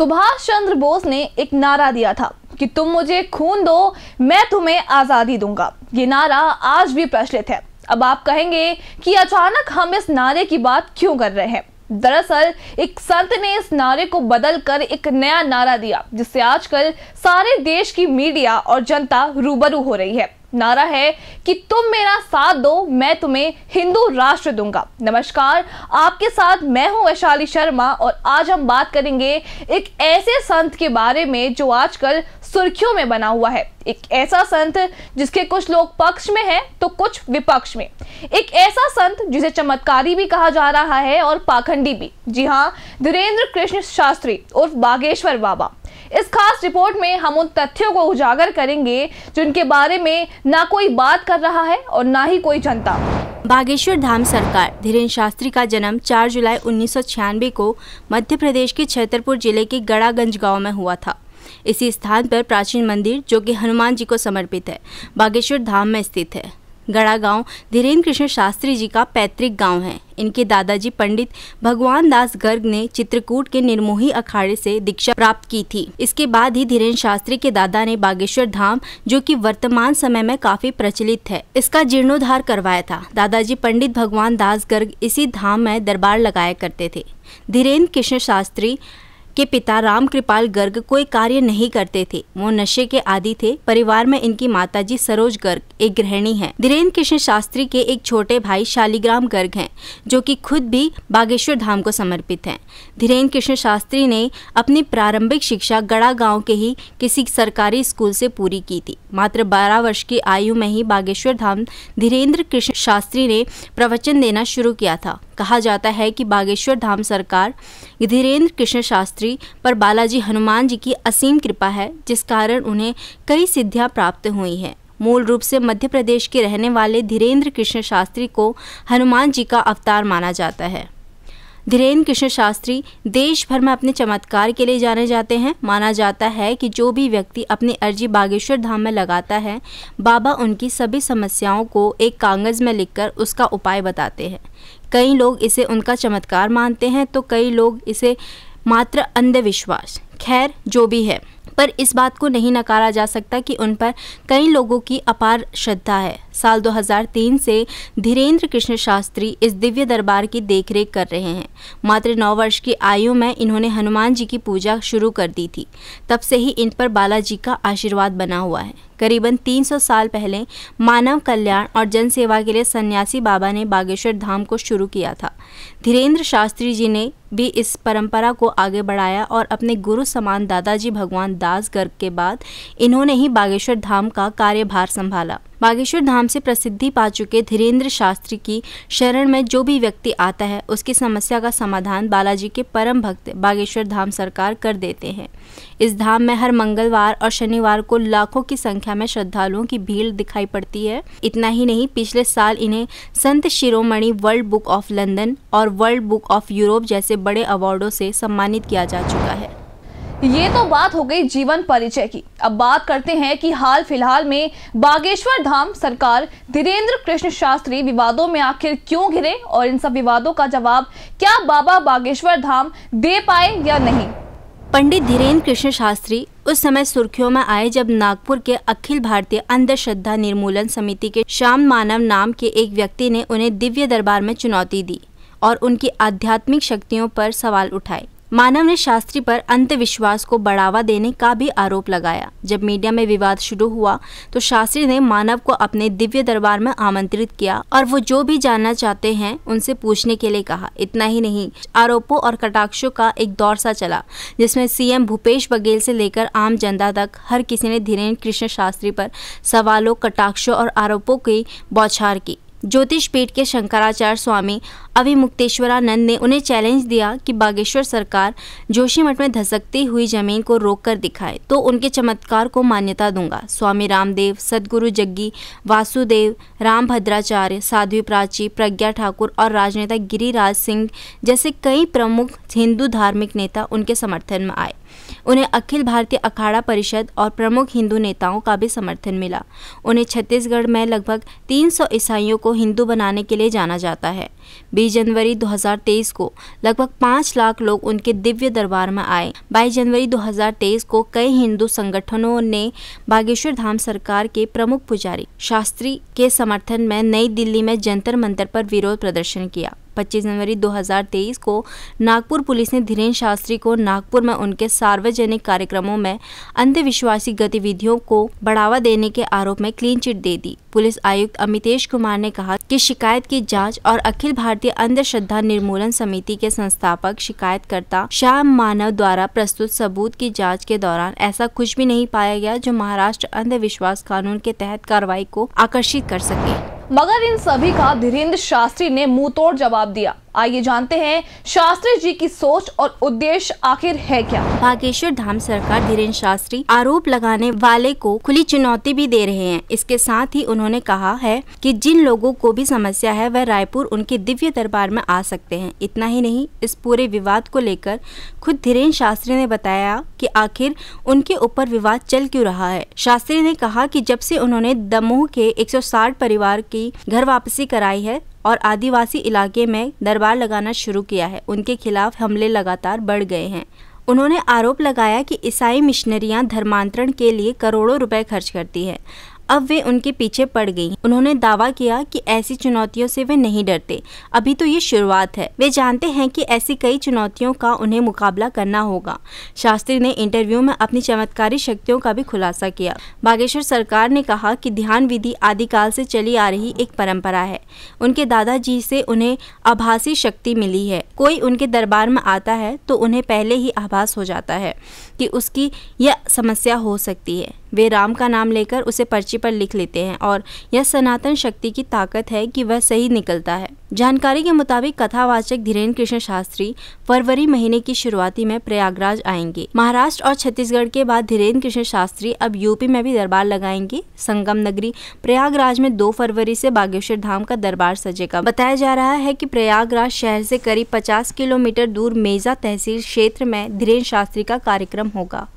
सुभाष चंद्र बोस ने एक नारा दिया था कि तुम मुझे खून दो मैं तुम्हें आज़ादी दूंगा ये नारा आज भी प्रचलित है अब आप कहेंगे कि अचानक हम इस नारे की बात क्यों कर रहे हैं दरअसल एक संत ने इस नारे को बदल कर एक नया नारा दिया जिससे आजकल सारे देश की मीडिया और जनता रूबरू हो रही है नारा है कि तुम मेरा साथ दो मैं तुम्हें हिंदू राष्ट्र दूंगा नमस्कार आपके साथ मैं हूं वैशाली शर्मा और आज हम बात करेंगे एक ऐसे संत के बारे में जो आजकल सुर्खियों में बना हुआ है एक ऐसा संत जिसके कुछ लोग पक्ष में हैं तो कुछ विपक्ष में एक ऐसा संत जिसे चमत्कारी भी कहा जा रहा है और पाखंडी भी जी हाँ धीरेन्द्र कृष्ण शास्त्री उर्फ बागेश्वर बाबा इस खास रिपोर्ट में हम उन तथ्यों को उजागर करेंगे जिनके बारे में ना कोई बात कर रहा है और ना ही कोई जनता बागेश्वर धाम सरकार धीरेन्द्र शास्त्री का जन्म 4 जुलाई उन्नीस को मध्य प्रदेश के छतरपुर जिले के गड़ागंज गांव में हुआ था इसी स्थान पर प्राचीन मंदिर जो कि हनुमान जी को समर्पित है बागेश्वर धाम में स्थित है गड़ा गांव धीरेन्द्र कृष्ण शास्त्री जी का पैतृक गांव है इनके दादाजी पंडित भगवान दास गर्ग ने चित्रकूट के निर्मोही अखाड़े से दीक्षा प्राप्त की थी इसके बाद ही धीरेन्द्र शास्त्री के दादा ने बागेश्वर धाम जो कि वर्तमान समय में काफी प्रचलित है इसका जीर्णोद्धार करवाया था दादाजी पंडित भगवान दास गर्ग इसी धाम में दरबार लगाया करते थे धीरेन्द्र कृष्ण शास्त्री के पिता राम कृपाल गर्ग कोई कार्य नहीं करते थे वो नशे के आदि थे परिवार में इनकी माताजी सरोज गर्ग एक गृहिणी है धीरेन्द्र कृष्ण शास्त्री के एक छोटे भाई शालिग्राम गर्ग हैं जो कि खुद भी बागेश्वर धाम को समर्पित हैं धीरेन्द्र कृष्ण शास्त्री ने अपनी प्रारंभिक शिक्षा गड़ा गाँव के ही किसी सरकारी स्कूल से पूरी की थी मात्र बारह वर्ष की आयु में ही बागेश्वर धाम धीरेन्द्र कृष्ण शास्त्री ने प्रवचन देना शुरू किया था कहा जाता है कि बागेश्वर धाम सरकार धीरेन्द्र कृष्ण शास्त्री पर बालाजी हनुमान जी की असीम कृपा है जिस कारण उन्हें कई सिद्धियां प्राप्त हुई हैं मूल रूप से मध्य प्रदेश के रहने वाले धीरेन्द्र कृष्ण शास्त्री को हनुमान जी का अवतार माना जाता है धीरेन्द्र कृष्ण शास्त्री देश भर में अपने चमत्कार के लिए जाने जाते हैं माना जाता है कि जो भी व्यक्ति अपनी अर्जी बागेश्वर धाम में लगाता है बाबा उनकी सभी समस्याओं को एक कागज़ में लिखकर उसका उपाय बताते हैं कई लोग इसे उनका चमत्कार मानते हैं तो कई लोग इसे मात्र अंधविश्वास खैर जो भी है पर इस बात को नहीं नकारा जा सकता कि उन पर कई लोगों की अपार श्रद्धा है साल 2003 से धीरेन्द्र कृष्ण शास्त्री इस दिव्य दरबार की देखरेख कर रहे हैं मात्र नौ वर्ष की आयु में इन्होंने हनुमान जी की पूजा शुरू कर दी थी तब से ही इन पर बालाजी का आशीर्वाद बना हुआ है करीबन 300 साल पहले मानव कल्याण और जनसेवा के लिए सन्यासी बाबा ने बागेश्वर धाम को शुरू किया था धीरेन्द्र शास्त्री जी ने भी इस परंपरा को आगे बढ़ाया और अपने गुरु समान दादाजी भगवान दास गर्ग के बाद इन्होंने ही बागेश्वर धाम का कार्यभार संभाला बागेश्वर धाम से प्रसिद्धि पा चुके धीरेन्द्र शास्त्री की शरण में जो भी व्यक्ति आता है उसकी समस्या का समाधान बालाजी के परम भक्त बागेश्वर धाम सरकार कर देते हैं इस धाम में हर मंगलवार और शनिवार को लाखों की संख्या संख्या में श्रद्धालुओं की भीड़ दिखाई पड़ती है इतना ही नहीं पिछले साल इन्हें संत शिरोमणि वर्ल्ड बुक ऑफ लंदन और वर्ल्ड बुक ऑफ यूरोप जैसे बड़े अवार्डों से सम्मानित किया जा चुका है ये तो बात हो गई जीवन परिचय की अब बात करते हैं कि हाल फिलहाल में बागेश्वर धाम सरकार धीरेन्द्र कृष्ण शास्त्री विवादों में आखिर क्यों घिरे और इन सब विवादों का जवाब क्या बाबा बागेश्वर धाम दे पाए या नहीं पंडित धीरेन्द्र कृष्ण शास्त्री उस समय सुर्खियों में आए जब नागपुर के अखिल भारतीय अंधश्रद्धा निर्मूलन समिति के श्याम मानव नाम के एक व्यक्ति ने उन्हें दिव्य दरबार में चुनौती दी और उनकी आध्यात्मिक शक्तियों पर सवाल उठाए मानव ने शास्त्री पर अंधविश्वास को बढ़ावा देने का भी आरोप लगाया जब मीडिया में विवाद शुरू हुआ तो शास्त्री ने मानव को अपने दिव्य दरबार में आमंत्रित किया और वो जो भी जानना चाहते हैं उनसे पूछने के लिए कहा इतना ही नहीं आरोपों और कटाक्षों का एक दौर सा चला जिसमें सीएम भूपेश बघेल से लेकर आम जनता तक हर किसी ने धीरेन्द्र कृष्ण शास्त्री पर सवालों कटाक्षों और आरोपों की बौछार की ज्योतिष पीठ के शंकराचार्य स्वामी अभिमुक्तेश्वरानंद ने उन्हें चैलेंज दिया कि बागेश्वर सरकार जोशीमठ में धसकती हुई जमीन को रोक कर दिखाए तो उनके चमत्कार को मान्यता दूंगा स्वामी रामदेव सदगुरु जग्गी वासुदेव राम भद्राचार्य साध्वी प्राची प्रज्ञा ठाकुर और राजनेता गिरिराज सिंह जैसे कई प्रमुख हिंदू धार्मिक नेता उनके समर्थन में आए उन्हें अखिल भारतीय अखाड़ा परिषद और प्रमुख हिंदू नेताओं का भी समर्थन मिला उन्हें छत्तीसगढ़ में लगभग 300 ईसाइयों को हिंदू बनाने के लिए जाना जाता है 20 जनवरी 2023 को लगभग 5 लाख लोग उनके दिव्य दरबार में आए 22 जनवरी 2023 को कई हिंदू संगठनों ने बागेश्वर धाम सरकार के प्रमुख पुजारी शास्त्री के समर्थन में नई दिल्ली में जंतर मंतर पर विरोध प्रदर्शन किया 25 जनवरी 2023 को नागपुर पुलिस ने धीरेन्द्र शास्त्री को नागपुर में उनके सार्वजनिक कार्यक्रमों में अंधविश्वासी गतिविधियों को बढ़ावा देने के आरोप में क्लीन चिट दे दी पुलिस आयुक्त अमितेश कुमार ने कहा कि शिकायत की जांच और अखिल भारतीय अंधश्रद्धा निर्मूलन समिति के संस्थापक शिकायतकर्ता श्याम मानव द्वारा प्रस्तुत सबूत की जांच के दौरान ऐसा कुछ भी नहीं पाया गया जो महाराष्ट्र अंधविश्वास कानून के तहत कार्रवाई को आकर्षित कर सके मगर इन सभी का धीरेन्द्र शास्त्री ने मुंह जवाब दिया आइए जानते हैं शास्त्री जी की सोच और उद्देश्य आखिर है क्या बागेश्वर धाम सरकार धीरेन्द्र शास्त्री आरोप लगाने वाले को खुली चुनौती भी दे रहे हैं इसके साथ ही उन्होंने कहा है कि जिन लोगों को भी समस्या है वह रायपुर उनके दिव्य दरबार में आ सकते हैं इतना ही नहीं इस पूरे विवाद को लेकर खुद धीरेन्द्र शास्त्री ने बताया कि आखिर उनके ऊपर विवाद चल क्यों रहा है शास्त्री ने कहा कि जब से उन्होंने दमोह के 160 परिवार की घर वापसी कराई है और आदिवासी इलाके में दरबार लगाना शुरू किया है उनके खिलाफ हमले लगातार बढ़ गए हैं उन्होंने आरोप लगाया कि ईसाई मिशनरियां धर्मांतरण के लिए करोड़ों रुपए खर्च करती हैं अब वे उनके पीछे पड़ गई उन्होंने दावा किया कि ऐसी चुनौतियों से वे नहीं डरते अभी तो ये शुरुआत है वे जानते हैं कि ऐसी कई चुनौतियों का उन्हें मुकाबला करना होगा शास्त्री ने इंटरव्यू में अपनी चमत्कारी शक्तियों का भी खुलासा किया बागेश्वर सरकार ने कहा कि ध्यान विधि आदिकाल से चली आ रही एक परंपरा है उनके दादाजी से उन्हें आभासी शक्ति मिली है कोई उनके दरबार में आता है तो उन्हें पहले ही आभास हो जाता है कि उसकी यह समस्या हो सकती है वे राम का नाम लेकर उसे पर्ची पर लिख लेते हैं और यह सनातन शक्ति की ताकत है कि वह सही निकलता है जानकारी के मुताबिक कथावाचक धीरेन्द्र कृष्ण शास्त्री फरवरी महीने की शुरुआती में प्रयागराज आएंगे महाराष्ट्र और छत्तीसगढ़ के बाद धीरेन्द्र कृष्ण शास्त्री अब यूपी में भी दरबार लगाएंगे संगम नगरी प्रयागराज में दो फरवरी से बागेश्वर धाम का दरबार सजेगा बताया जा रहा है कि प्रयागराज शहर से करीब 50 किलोमीटर दूर मेजा तहसील क्षेत्र में धीरेन्द्र शास्त्री का कार्यक्रम होगा